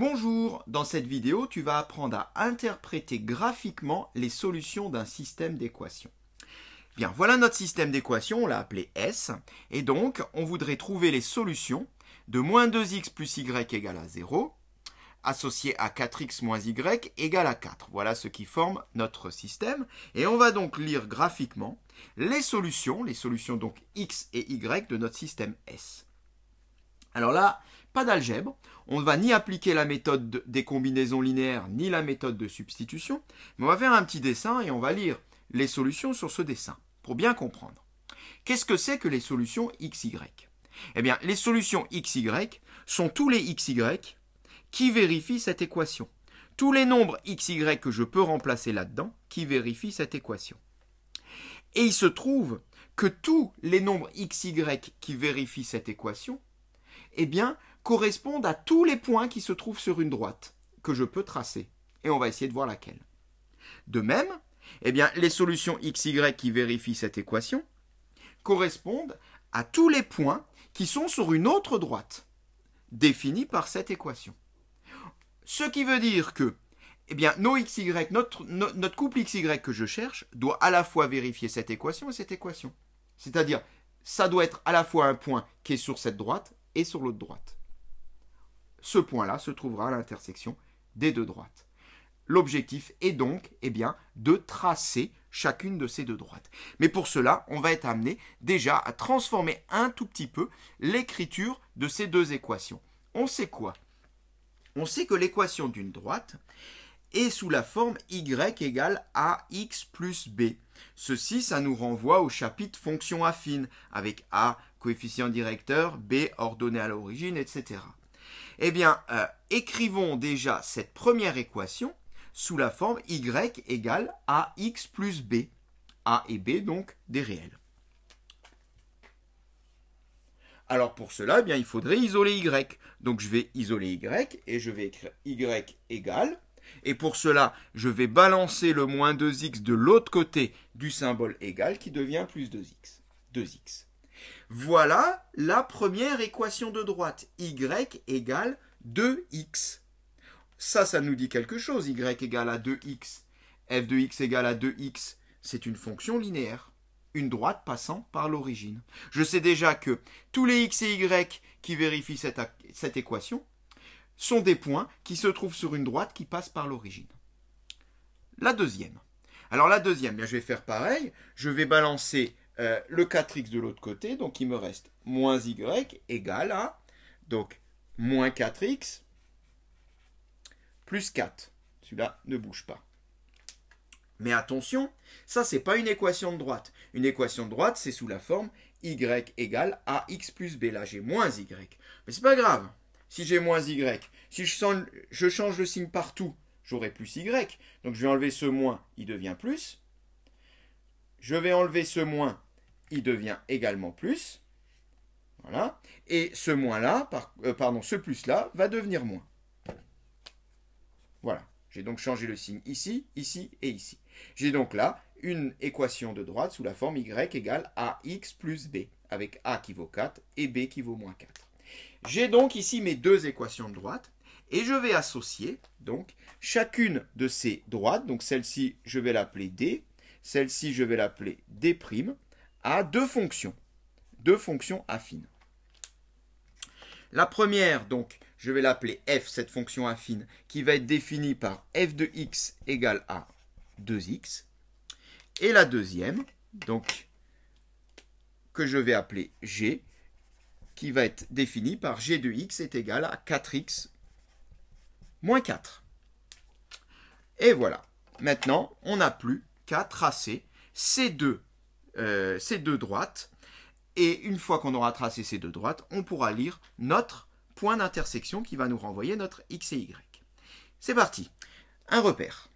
Bonjour, dans cette vidéo tu vas apprendre à interpréter graphiquement les solutions d'un système d'équations. Bien, voilà notre système d'équations, on l'a appelé S, et donc on voudrait trouver les solutions de moins 2x plus y égale à 0, associées à 4x moins y égale à 4. Voilà ce qui forme notre système. Et on va donc lire graphiquement les solutions, les solutions donc x et y de notre système S. Alors là, d'algèbre, on ne va ni appliquer la méthode des combinaisons linéaires ni la méthode de substitution, mais on va faire un petit dessin et on va lire les solutions sur ce dessin, pour bien comprendre. Qu'est-ce que c'est que les solutions xy Eh bien, les solutions xy sont tous les xy qui vérifient cette équation. Tous les nombres xy que je peux remplacer là-dedans qui vérifient cette équation. Et il se trouve que tous les nombres xy qui vérifient cette équation, eh bien, correspondent à tous les points qui se trouvent sur une droite que je peux tracer. Et on va essayer de voir laquelle. De même, eh bien, les solutions x, y qui vérifient cette équation correspondent à tous les points qui sont sur une autre droite définie par cette équation. Ce qui veut dire que eh bien, notre, notre couple y que je cherche doit à la fois vérifier cette équation et cette équation. C'est-à-dire, ça doit être à la fois un point qui est sur cette droite et sur l'autre droite ce point-là se trouvera à l'intersection des deux droites. L'objectif est donc eh bien, de tracer chacune de ces deux droites. Mais pour cela, on va être amené déjà à transformer un tout petit peu l'écriture de ces deux équations. On sait quoi On sait que l'équation d'une droite est sous la forme y égale à x plus b. Ceci, ça nous renvoie au chapitre fonction affine, avec a coefficient directeur, b ordonnée à l'origine, etc. Eh bien, euh, écrivons déjà cette première équation sous la forme y égale ax plus b. a et b donc des réels. Alors pour cela, eh bien, il faudrait isoler y. Donc je vais isoler y et je vais écrire y égale. Et pour cela, je vais balancer le moins 2x de l'autre côté du symbole égal qui devient plus 2x. 2x. Voilà la première équation de droite. Y égale 2x. Ça, ça nous dit quelque chose. Y égale à 2x. F de x égale à 2x. C'est une fonction linéaire. Une droite passant par l'origine. Je sais déjà que tous les x et y qui vérifient cette, cette équation sont des points qui se trouvent sur une droite qui passe par l'origine. La deuxième. Alors la deuxième, bien, je vais faire pareil. Je vais balancer euh, le 4x de l'autre côté, donc il me reste moins y égale à, donc moins 4x plus 4. Celui-là ne bouge pas. Mais attention, ça c'est pas une équation de droite. Une équation de droite, c'est sous la forme y égale à x plus b. Là j'ai moins y. Mais c'est pas grave. Si j'ai moins y, si je, je change le signe partout, j'aurai plus y. Donc je vais enlever ce moins, il devient plus. Je vais enlever ce moins, il devient également plus. Voilà. Et ce moins-là, euh, pardon, ce plus-là va devenir moins. Voilà. J'ai donc changé le signe ici, ici et ici. J'ai donc là une équation de droite sous la forme y égale x plus b, avec a qui vaut 4 et b qui vaut moins 4. J'ai donc ici mes deux équations de droite, et je vais associer donc chacune de ces droites, donc celle-ci je vais l'appeler d, celle-ci je vais l'appeler d', à deux fonctions, deux fonctions affines. La première, donc, je vais l'appeler f, cette fonction affine, qui va être définie par f de x égale à 2x. Et la deuxième, donc, que je vais appeler g, qui va être définie par g de x est égal à 4x moins 4. Et voilà. Maintenant, on n'a plus qu'à tracer ces deux euh, ces deux droites. Et une fois qu'on aura tracé ces deux droites, on pourra lire notre point d'intersection qui va nous renvoyer notre x et y. C'est parti. Un repère.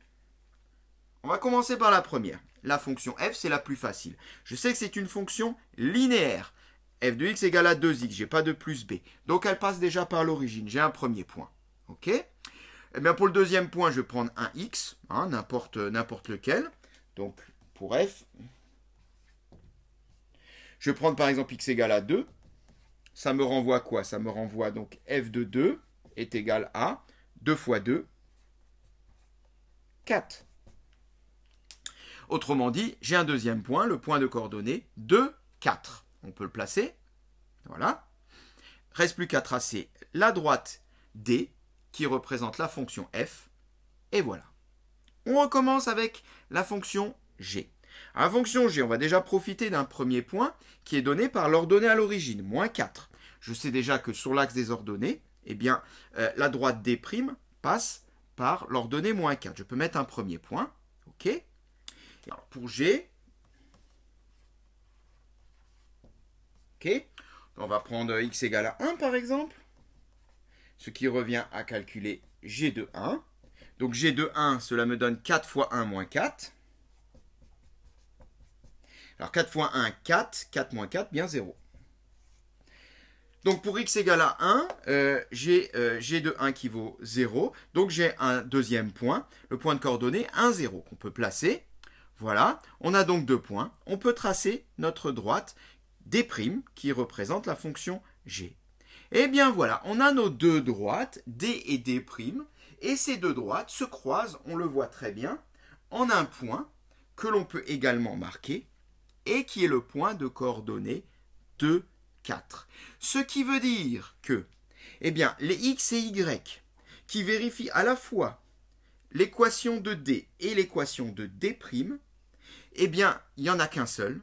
On va commencer par la première. La fonction f, c'est la plus facile. Je sais que c'est une fonction linéaire. f de x égale à 2x, n'ai pas de plus b. Donc elle passe déjà par l'origine, j'ai un premier point. OK eh pour le deuxième point, je vais prendre un x, hein, n'importe lequel. Donc pour f, je vais prendre par exemple x égale à 2. Ça me renvoie quoi Ça me renvoie donc f de 2 est égal à 2 fois 2, 4. Autrement dit, j'ai un deuxième point, le point de coordonnées 2, 4. On peut le placer. Voilà. Reste plus qu'à tracer la droite D qui représente la fonction f. Et voilà. On recommence avec la fonction g. À fonction g, on va déjà profiter d'un premier point qui est donné par l'ordonnée à l'origine, moins 4. Je sais déjà que sur l'axe des ordonnées, eh bien, euh, la droite d' passe par l'ordonnée moins 4. Je peux mettre un premier point. Pour g, on va prendre x égale à 1 par exemple, ce qui revient à calculer g de 1. Donc g de 1, cela me donne 4 fois 1 moins 4. Alors 4 fois 1, 4. 4 moins 4, bien 0. Donc pour x égale à 1, euh, j'ai g euh, de 1 qui vaut 0. Donc j'ai un deuxième point, le point de coordonnée 1, 0, qu'on peut placer. Voilà, on a donc deux points. On peut tracer notre droite des primes qui représente la fonction g. Et eh bien voilà, on a nos deux droites, d et d', et ces deux droites se croisent, on le voit très bien, en un point que l'on peut également marquer et qui est le point de coordonnées 2, 4. Ce qui veut dire que eh bien, les x et y qui vérifient à la fois l'équation de d et l'équation de d', eh bien, il n'y en a qu'un seul.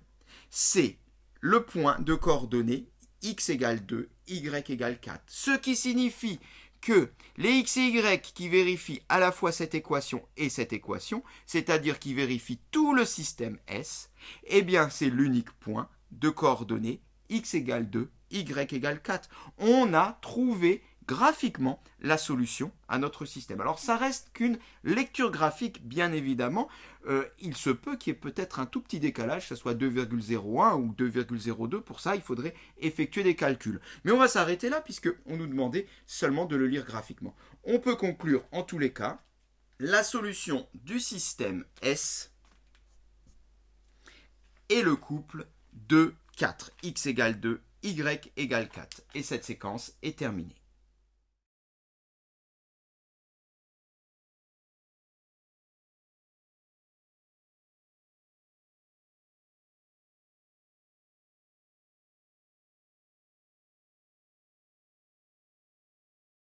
C'est le point de coordonnées x égale 2, y égale 4. Ce qui signifie que les x et y qui vérifient à la fois cette équation et cette équation, c'est-à-dire qui vérifient tout le système S, eh bien c'est l'unique point de coordonnées x égale 2, y égale 4. On a trouvé graphiquement la solution à notre système. Alors ça reste qu'une lecture graphique, bien évidemment. Euh, il se peut qu'il y ait peut-être un tout petit décalage, que ce soit 2,01 ou 2,02. Pour ça, il faudrait effectuer des calculs. Mais on va s'arrêter là, puisqu'on nous demandait seulement de le lire graphiquement. On peut conclure, en tous les cas, la solution du système S est le couple de 4. x égale 2, y égale 4. Et cette séquence est terminée.